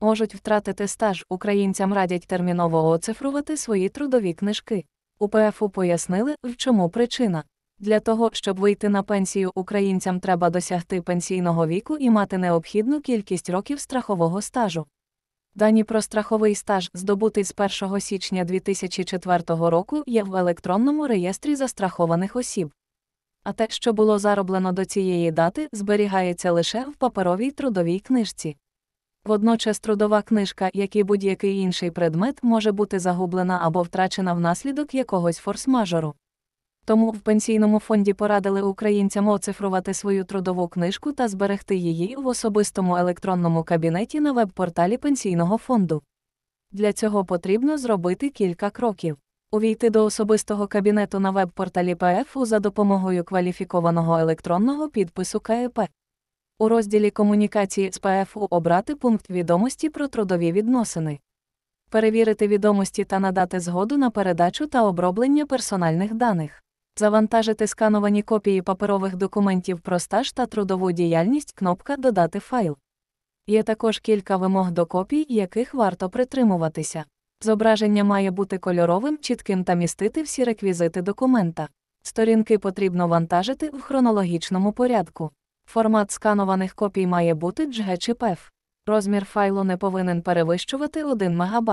можуть втратити стаж, українцям радять терміново оцифрувати свої трудові книжки. УПФУ пояснили, в чому причина. Для того, щоб вийти на пенсію, українцям треба досягти пенсійного віку і мати необхідну кількість років страхового стажу. Дані про страховий стаж, здобутий з 1 січня 2004 року, є в електронному реєстрі застрахованих осіб. А те, що було зароблено до цієї дати, зберігається лише в паперовій трудовій книжці. Водночас трудова книжка, як і будь-який інший предмет, може бути загублена або втрачена внаслідок якогось форс-мажору. Тому в пенсійному фонді порадили українцям оцифрувати свою трудову книжку та зберегти її в особистому електронному кабінеті на веб-порталі пенсійного фонду. Для цього потрібно зробити кілька кроків. Увійти до особистого кабінету на веб-порталі ПФУ за допомогою кваліфікованого електронного підпису КЕП. У розділі комунікації з ПФУ обрати пункт відомості про трудові відносини, перевірити відомості та надати згоду на передачу та оброблення персональних даних, завантажити скановані копії паперових документів про стаж та трудову діяльність кнопка Додати файл. Є також кілька вимог до копій, яких варто притримуватися. Зображення має бути кольоровим, чітким та містити всі реквізити документа. Сторінки потрібно вантажити в хронологічному порядку. Формат сканованих копій має бути JG чи PEV. Розмір файлу не повинен перевищувати 1 МБ.